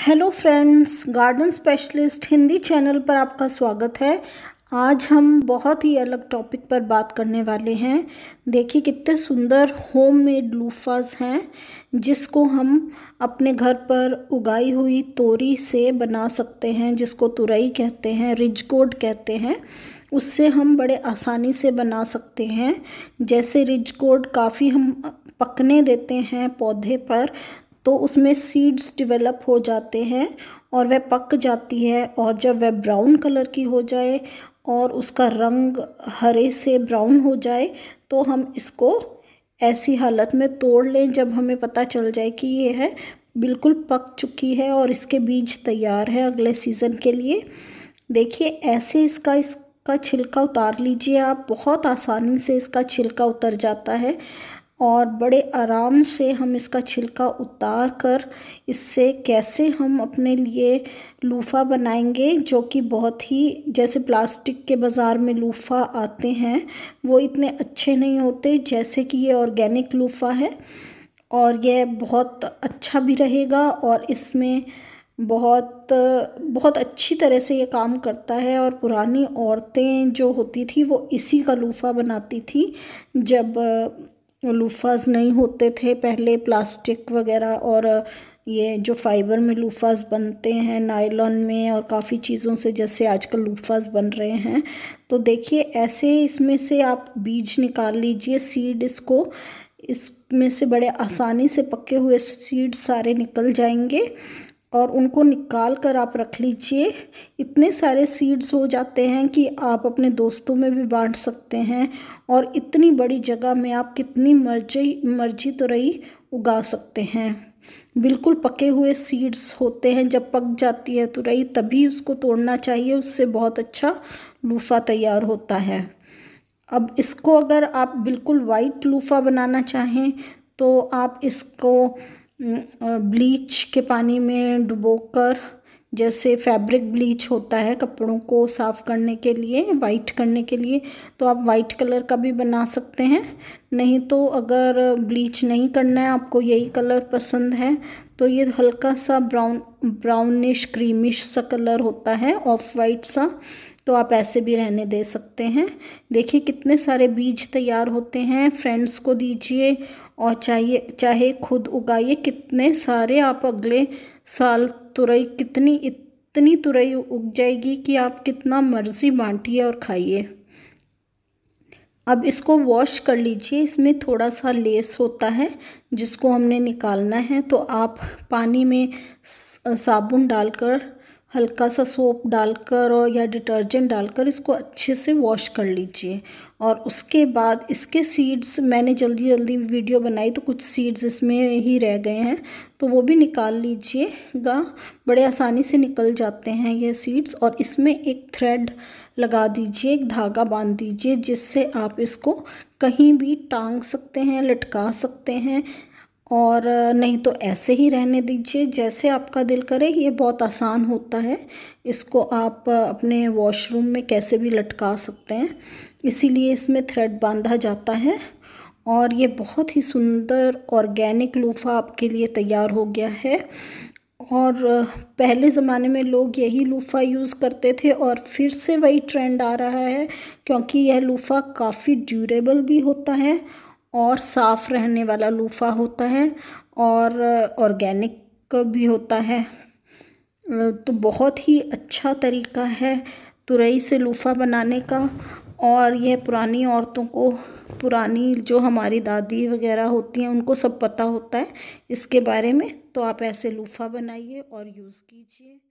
hello friends garden specialist Hindi channel पर आपका स्वागत है आज हम बहुत ही अलग टॉपिक पर बात करने वाले हैं देखिए कितने सुंदर होम मेड लूफाज हैं जिसको हम अपने घर पर उगाई हुई तोरी से बना सकते हैं जिसको तुरई कहते हैं रिजकोड कहते हैं उससे हम बड़े आसानी से बना सकते हैं जैसे रिजकोड काफ़ी हम पकने देते हैं पौधे पर तो उसमें सीड्स डिवेलप हो जाते हैं और वह पक जाती है और जब वह ब्राउन कलर की हो जाए और उसका रंग हरे से ब्राउन हो जाए तो हम इसको ऐसी हालत में तोड़ लें जब हमें पता चल जाए कि ये है बिल्कुल पक चुकी है और इसके बीज तैयार है अगले सीज़न के लिए देखिए ऐसे इसका इसका छिलका उतार लीजिए आप बहुत आसानी से इसका छिलका उतर जाता है और बड़े आराम से हम इसका छिलका उतार कर इससे कैसे हम अपने लिए लूफ़ा बनाएंगे जो कि बहुत ही जैसे प्लास्टिक के बाज़ार में लूफ़ा आते हैं वो इतने अच्छे नहीं होते जैसे कि ये ऑर्गेनिक लूफ़ा है और यह बहुत अच्छा भी रहेगा और इसमें बहुत बहुत अच्छी तरह से ये काम करता है और पुरानी औरतें जो होती थी वो इसी का लूफ़ा बनाती थी जब लूफाज नहीं होते थे पहले प्लास्टिक वगैरह और ये जो फाइबर में लूफाज बनते हैं नायलॉन में और काफ़ी चीज़ों से जैसे आजकल लूफाज बन रहे हैं तो देखिए ऐसे इसमें से आप बीज निकाल लीजिए सीड इसको इसमें से बड़े आसानी से पके हुए सीड सारे निकल जाएंगे और उनको निकाल कर आप रख लीजिए इतने सारे सीड्स हो जाते हैं कि आप अपने दोस्तों में भी बांट सकते हैं और इतनी बड़ी जगह में आप कितनी मर्जी मर्जी तो रही उगा सकते हैं बिल्कुल पके हुए सीड्स होते हैं जब पक जाती है तुरई तो तभी उसको तोड़ना चाहिए उससे बहुत अच्छा लूफा तैयार होता है अब इसको अगर आप बिल्कुल वाइट लूफा बनाना चाहें तो आप इसको ब्लीच के पानी में डुबोकर जैसे फैब्रिक ब्लीच होता है कपड़ों को साफ़ करने के लिए वाइट करने के लिए तो आप वाइट कलर का भी बना सकते हैं नहीं तो अगर ब्लीच नहीं करना है आपको यही कलर पसंद है तो ये हल्का सा ब्राउन ब्राउनिश क्रीमिश सा कलर होता है ऑफ वाइट सा तो आप ऐसे भी रहने दे सकते हैं देखिए कितने सारे बीज तैयार होते हैं फ्रेंड्स को दीजिए और चाहिए चाहे खुद उगाइए कितने सारे आप अगले साल तुरई कितनी इतनी तुरई उग जाएगी कि आप कितना मर्ज़ी बांटिए और खाइए अब इसको वॉश कर लीजिए इसमें थोड़ा सा लेस होता है जिसको हमने निकालना है तो आप पानी में साबुन डालकर हल्का सा सोप डालकर और या डिटर्जेंट डालकर इसको अच्छे से वॉश कर लीजिए और उसके बाद इसके सीड्स मैंने जल्दी जल्दी वीडियो बनाई तो कुछ सीड्स इसमें ही रह गए हैं तो वो भी निकाल लीजिएगा बड़े आसानी से निकल जाते हैं ये सीड्स और इसमें एक थ्रेड लगा दीजिए एक धागा बांध दीजिए जिससे आप इसको कहीं भी टांग सकते हैं लटका सकते हैं और नहीं तो ऐसे ही रहने दीजिए जैसे आपका दिल करे ये बहुत आसान होता है इसको आप अपने वॉशरूम में कैसे भी लटका सकते हैं इसीलिए इसमें थ्रेड बांधा जाता है और ये बहुत ही सुंदर ऑर्गेनिक लूफा आपके लिए तैयार हो गया है और पहले ज़माने में लोग यही लूफ़ा यूज़ करते थे और फिर से वही ट्रेंड आ रहा है क्योंकि यह लूफ़ा काफ़ी ड्यूरेबल भी होता है और साफ़ रहने वाला लूफा होता है और ऑर्गेनिक भी होता है तो बहुत ही अच्छा तरीका है तुरई से लूफा बनाने का और यह पुरानी औरतों को पुरानी जो हमारी दादी वगैरह होती हैं उनको सब पता होता है इसके बारे में तो आप ऐसे लूफा बनाइए और यूज़ कीजिए